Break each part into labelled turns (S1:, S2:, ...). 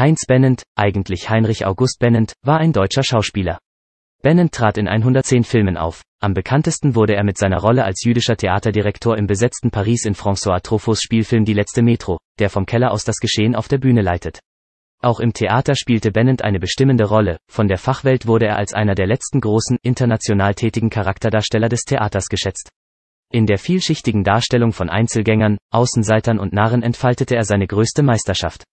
S1: Heinz Bennent, eigentlich Heinrich August Bennent, war ein deutscher Schauspieler. Bennent trat in 110 Filmen auf. Am bekanntesten wurde er mit seiner Rolle als jüdischer Theaterdirektor im besetzten Paris in François Trophos Spielfilm Die letzte Metro, der vom Keller aus das Geschehen auf der Bühne leitet. Auch im Theater spielte Bennent eine bestimmende Rolle, von der Fachwelt wurde er als einer der letzten großen, international tätigen Charakterdarsteller des Theaters geschätzt. In der vielschichtigen Darstellung von Einzelgängern, Außenseitern und Narren entfaltete er seine größte Meisterschaft.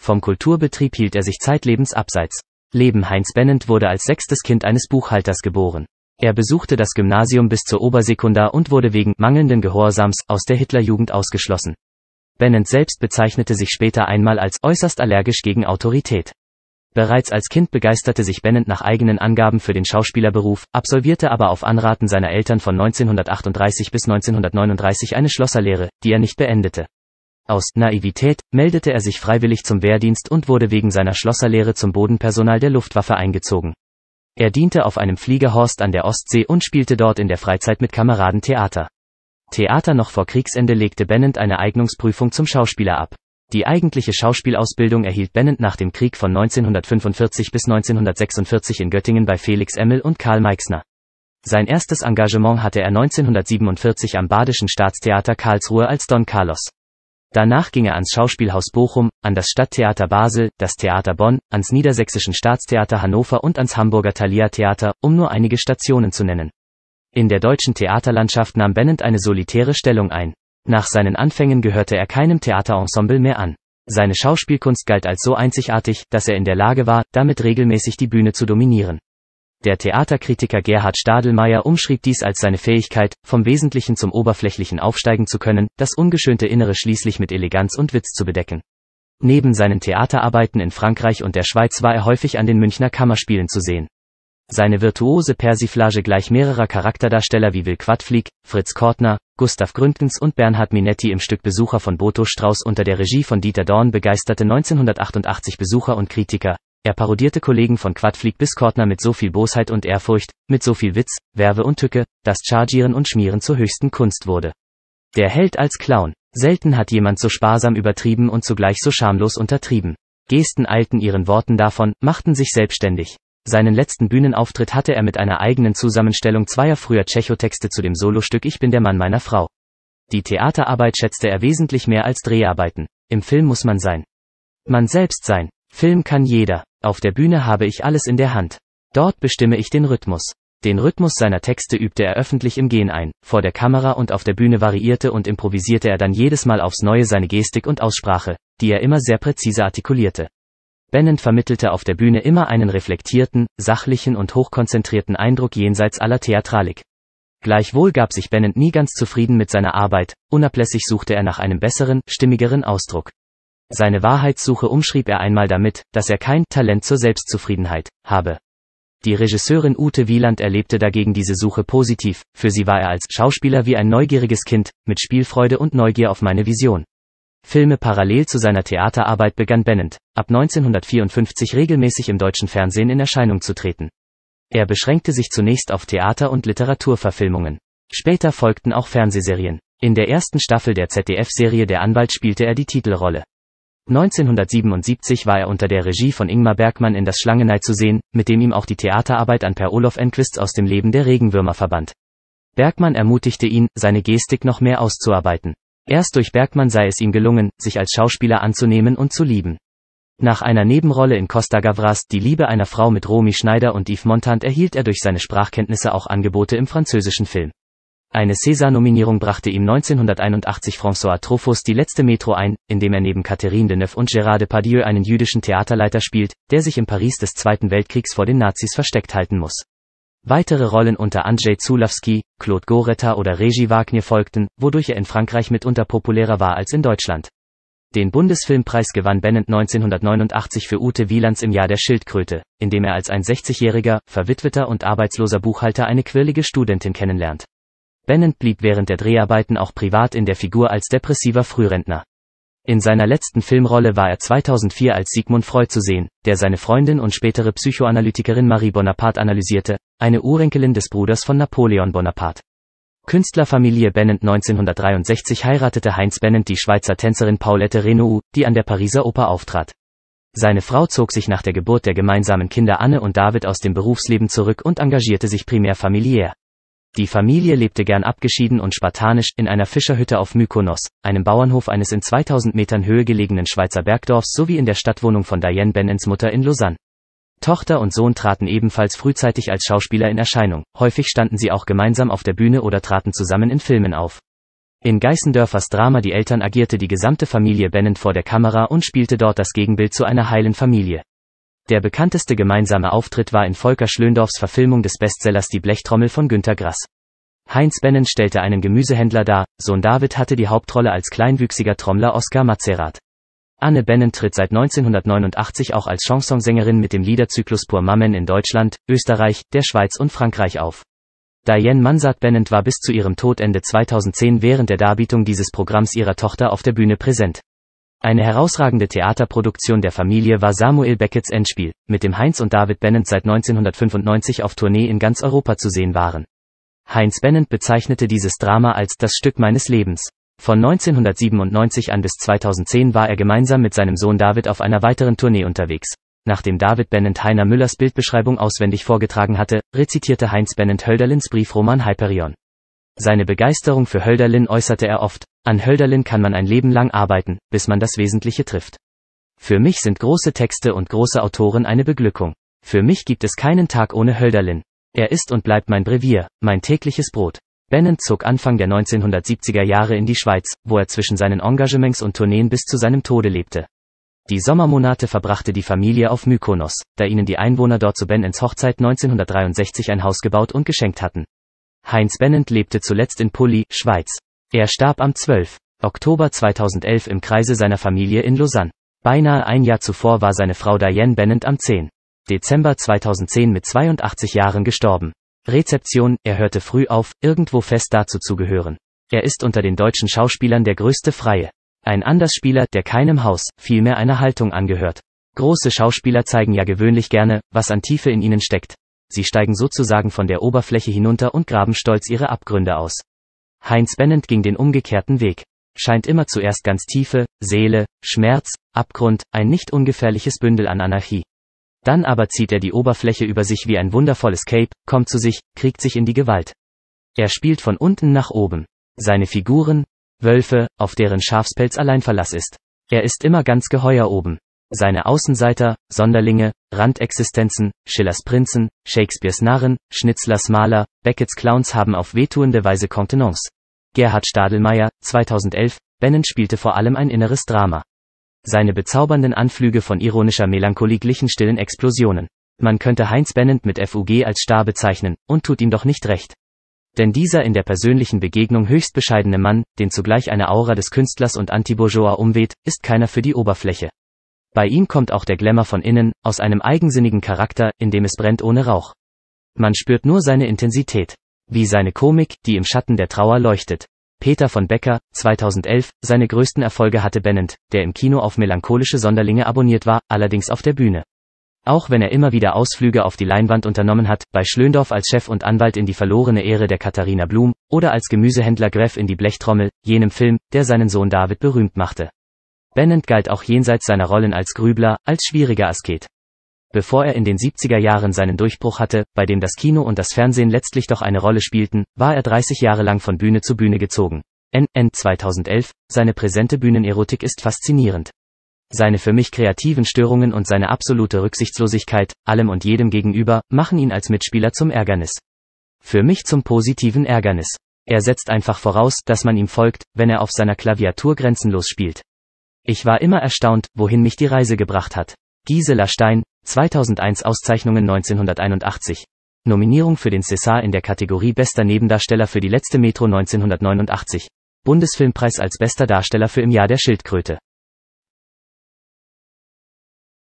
S1: Vom Kulturbetrieb hielt er sich zeitlebens abseits. Leben Heinz Bennend wurde als sechstes Kind eines Buchhalters geboren. Er besuchte das Gymnasium bis zur Obersekundar und wurde wegen mangelnden Gehorsams aus der Hitlerjugend ausgeschlossen. Bennend selbst bezeichnete sich später einmal als äußerst allergisch gegen Autorität. Bereits als Kind begeisterte sich Bennett nach eigenen Angaben für den Schauspielerberuf, absolvierte aber auf Anraten seiner Eltern von 1938 bis 1939 eine Schlosserlehre, die er nicht beendete. Aus Naivität meldete er sich freiwillig zum Wehrdienst und wurde wegen seiner Schlosserlehre zum Bodenpersonal der Luftwaffe eingezogen. Er diente auf einem Fliegerhorst an der Ostsee und spielte dort in der Freizeit mit Kameraden Theater. Theater noch vor Kriegsende legte Bennett eine Eignungsprüfung zum Schauspieler ab. Die eigentliche Schauspielausbildung erhielt Bennett nach dem Krieg von 1945 bis 1946 in Göttingen bei Felix Emmel und Karl Meixner. Sein erstes Engagement hatte er 1947 am Badischen Staatstheater Karlsruhe als Don Carlos. Danach ging er ans Schauspielhaus Bochum, an das Stadttheater Basel, das Theater Bonn, ans Niedersächsischen Staatstheater Hannover und ans Hamburger Thalia Theater, um nur einige Stationen zu nennen. In der deutschen Theaterlandschaft nahm Bennett eine solitäre Stellung ein. Nach seinen Anfängen gehörte er keinem Theaterensemble mehr an. Seine Schauspielkunst galt als so einzigartig, dass er in der Lage war, damit regelmäßig die Bühne zu dominieren. Der Theaterkritiker Gerhard Stadelmeier umschrieb dies als seine Fähigkeit, vom Wesentlichen zum Oberflächlichen aufsteigen zu können, das ungeschönte Innere schließlich mit Eleganz und Witz zu bedecken. Neben seinen Theaterarbeiten in Frankreich und der Schweiz war er häufig an den Münchner Kammerspielen zu sehen. Seine virtuose Persiflage gleich mehrerer Charakterdarsteller wie Will Quadflieg, Fritz Kortner, Gustav Gründgens und Bernhard Minetti im Stück Besucher von Boto Strauß unter der Regie von Dieter Dorn begeisterte 1988 Besucher und Kritiker, er parodierte Kollegen von Quadflieg bis Kortner mit so viel Bosheit und Ehrfurcht, mit so viel Witz, Werbe und Tücke, dass Chargieren und Schmieren zur höchsten Kunst wurde. Der Held als Clown. Selten hat jemand so sparsam übertrieben und zugleich so schamlos untertrieben. Gesten eilten ihren Worten davon, machten sich selbstständig. Seinen letzten Bühnenauftritt hatte er mit einer eigenen Zusammenstellung zweier früher Tschechotexte zu dem Solostück Ich bin der Mann meiner Frau. Die Theaterarbeit schätzte er wesentlich mehr als Dreharbeiten. Im Film muss man sein. Man selbst sein. Film kann jeder. Auf der Bühne habe ich alles in der Hand. Dort bestimme ich den Rhythmus. Den Rhythmus seiner Texte übte er öffentlich im Gehen ein, vor der Kamera und auf der Bühne variierte und improvisierte er dann jedes Mal aufs Neue seine Gestik und Aussprache, die er immer sehr präzise artikulierte. Bennett vermittelte auf der Bühne immer einen reflektierten, sachlichen und hochkonzentrierten Eindruck jenseits aller Theatralik. Gleichwohl gab sich Bennett nie ganz zufrieden mit seiner Arbeit, unablässig suchte er nach einem besseren, stimmigeren Ausdruck. Seine Wahrheitssuche umschrieb er einmal damit, dass er kein Talent zur Selbstzufriedenheit habe. Die Regisseurin Ute Wieland erlebte dagegen diese Suche positiv, für sie war er als Schauspieler wie ein neugieriges Kind, mit Spielfreude und Neugier auf meine Vision. Filme parallel zu seiner Theaterarbeit begann Bennett, ab 1954 regelmäßig im deutschen Fernsehen in Erscheinung zu treten. Er beschränkte sich zunächst auf Theater- und Literaturverfilmungen. Später folgten auch Fernsehserien. In der ersten Staffel der ZDF-Serie Der Anwalt spielte er die Titelrolle. 1977 war er unter der Regie von Ingmar Bergmann in Das Schlangenei zu sehen, mit dem ihm auch die Theaterarbeit an Per Olof Enquist aus dem Leben der Regenwürmer verband. Bergmann ermutigte ihn, seine Gestik noch mehr auszuarbeiten. Erst durch Bergmann sei es ihm gelungen, sich als Schauspieler anzunehmen und zu lieben. Nach einer Nebenrolle in Costa Gavras Die Liebe einer Frau mit Romy Schneider und Yves Montand erhielt er durch seine Sprachkenntnisse auch Angebote im französischen Film. Eine César-Nominierung brachte ihm 1981 François Truffaut die letzte Metro ein, in dem er neben Catherine Deneuve und Gérard Depardieu einen jüdischen Theaterleiter spielt, der sich im Paris des Zweiten Weltkriegs vor den Nazis versteckt halten muss. Weitere Rollen unter Andrzej Zulawski, Claude Goretta oder Regie Wagner folgten, wodurch er in Frankreich mitunter populärer war als in Deutschland. Den Bundesfilmpreis gewann Bennett 1989 für Ute Wielands im Jahr der Schildkröte, indem er als ein 60-jähriger, verwitweter und arbeitsloser Buchhalter eine quirlige Studentin kennenlernt. Bennett blieb während der Dreharbeiten auch privat in der Figur als depressiver Frührentner. In seiner letzten Filmrolle war er 2004 als Sigmund Freud zu sehen, der seine Freundin und spätere Psychoanalytikerin Marie Bonaparte analysierte, eine Urenkelin des Bruders von Napoleon Bonaparte. Künstlerfamilie Bennett 1963 heiratete Heinz Bennett die Schweizer Tänzerin Paulette Renault, die an der Pariser Oper auftrat. Seine Frau zog sich nach der Geburt der gemeinsamen Kinder Anne und David aus dem Berufsleben zurück und engagierte sich primär familiär. Die Familie lebte gern abgeschieden und spartanisch in einer Fischerhütte auf Mykonos, einem Bauernhof eines in 2000 Metern Höhe gelegenen Schweizer Bergdorfs sowie in der Stadtwohnung von Diane Bennens Mutter in Lausanne. Tochter und Sohn traten ebenfalls frühzeitig als Schauspieler in Erscheinung, häufig standen sie auch gemeinsam auf der Bühne oder traten zusammen in Filmen auf. In Geißendörfers Drama Die Eltern agierte die gesamte Familie Bennend vor der Kamera und spielte dort das Gegenbild zu einer heilen Familie. Der bekannteste gemeinsame Auftritt war in Volker Schlöndorffs Verfilmung des Bestsellers Die Blechtrommel von Günter Grass. Heinz Bennen stellte einen Gemüsehändler dar, Sohn David hatte die Hauptrolle als kleinwüchsiger Trommler Oskar Mazerat. Anne Bennen tritt seit 1989 auch als Chansonsängerin mit dem Liederzyklus Pur Mammen in Deutschland, Österreich, der Schweiz und Frankreich auf. Diane Mansart Bennett war bis zu ihrem Tod Ende 2010 während der Darbietung dieses Programms ihrer Tochter auf der Bühne präsent. Eine herausragende Theaterproduktion der Familie war Samuel Becketts Endspiel, mit dem Heinz und David Bennett seit 1995 auf Tournee in ganz Europa zu sehen waren. Heinz Bennett bezeichnete dieses Drama als das Stück meines Lebens. Von 1997 an bis 2010 war er gemeinsam mit seinem Sohn David auf einer weiteren Tournee unterwegs. Nachdem David Bennett Heiner Müllers Bildbeschreibung auswendig vorgetragen hatte, rezitierte Heinz Bennett Hölderlins Briefroman Hyperion. Seine Begeisterung für Hölderlin äußerte er oft, an Hölderlin kann man ein Leben lang arbeiten, bis man das Wesentliche trifft. Für mich sind große Texte und große Autoren eine Beglückung. Für mich gibt es keinen Tag ohne Hölderlin. Er ist und bleibt mein Brevier, mein tägliches Brot. Bennen zog Anfang der 1970er Jahre in die Schweiz, wo er zwischen seinen Engagements und Tourneen bis zu seinem Tode lebte. Die Sommermonate verbrachte die Familie auf Mykonos, da ihnen die Einwohner dort zu Bennets Hochzeit 1963 ein Haus gebaut und geschenkt hatten. Heinz Bennent lebte zuletzt in Pulli, Schweiz. Er starb am 12. Oktober 2011 im Kreise seiner Familie in Lausanne. Beinahe ein Jahr zuvor war seine Frau Diane Bennent am 10. Dezember 2010 mit 82 Jahren gestorben. Rezeption, er hörte früh auf, irgendwo fest dazu zu gehören. Er ist unter den deutschen Schauspielern der größte Freie. Ein Andersspieler, der keinem Haus, vielmehr einer Haltung angehört. Große Schauspieler zeigen ja gewöhnlich gerne, was an Tiefe in ihnen steckt sie steigen sozusagen von der Oberfläche hinunter und graben stolz ihre Abgründe aus. Heinz Bennend ging den umgekehrten Weg. Scheint immer zuerst ganz Tiefe, Seele, Schmerz, Abgrund, ein nicht ungefährliches Bündel an Anarchie. Dann aber zieht er die Oberfläche über sich wie ein wundervolles Cape, kommt zu sich, kriegt sich in die Gewalt. Er spielt von unten nach oben. Seine Figuren, Wölfe, auf deren Schafspelz allein Verlass ist. Er ist immer ganz geheuer oben. Seine Außenseiter, Sonderlinge, Randexistenzen, Schillers Prinzen, Shakespeares Narren, Schnitzlers Maler, Becketts Clowns haben auf wehtuende Weise Kontenance. Gerhard Stadelmeier, 2011, Bennen spielte vor allem ein inneres Drama. Seine bezaubernden Anflüge von ironischer Melancholie glichen stillen Explosionen. Man könnte Heinz Bennent mit FUG als Star bezeichnen, und tut ihm doch nicht recht. Denn dieser in der persönlichen Begegnung höchst bescheidene Mann, den zugleich eine Aura des Künstlers und Antibourgeois umweht, ist keiner für die Oberfläche. Bei ihm kommt auch der Glamour von innen, aus einem eigensinnigen Charakter, in dem es brennt ohne Rauch. Man spürt nur seine Intensität. Wie seine Komik, die im Schatten der Trauer leuchtet. Peter von Becker, 2011, seine größten Erfolge hatte Bennett, der im Kino auf melancholische Sonderlinge abonniert war, allerdings auf der Bühne. Auch wenn er immer wieder Ausflüge auf die Leinwand unternommen hat, bei Schlöndorf als Chef und Anwalt in die verlorene Ehre der Katharina Blum, oder als Gemüsehändler Greff in die Blechtrommel, jenem Film, der seinen Sohn David berühmt machte. Bennett galt auch jenseits seiner Rollen als Grübler, als schwieriger Asket. Bevor er in den 70er Jahren seinen Durchbruch hatte, bei dem das Kino und das Fernsehen letztlich doch eine Rolle spielten, war er 30 Jahre lang von Bühne zu Bühne gezogen. NN 2011, seine präsente Bühnenerotik ist faszinierend. Seine für mich kreativen Störungen und seine absolute Rücksichtslosigkeit, allem und jedem gegenüber, machen ihn als Mitspieler zum Ärgernis. Für mich zum positiven Ärgernis. Er setzt einfach voraus, dass man ihm folgt, wenn er auf seiner Klaviatur grenzenlos spielt. Ich war immer erstaunt, wohin mich die Reise gebracht hat. Gisela Stein, 2001 Auszeichnungen 1981. Nominierung für den César in der Kategorie Bester Nebendarsteller für die letzte Metro 1989. Bundesfilmpreis als bester Darsteller für Im Jahr der Schildkröte.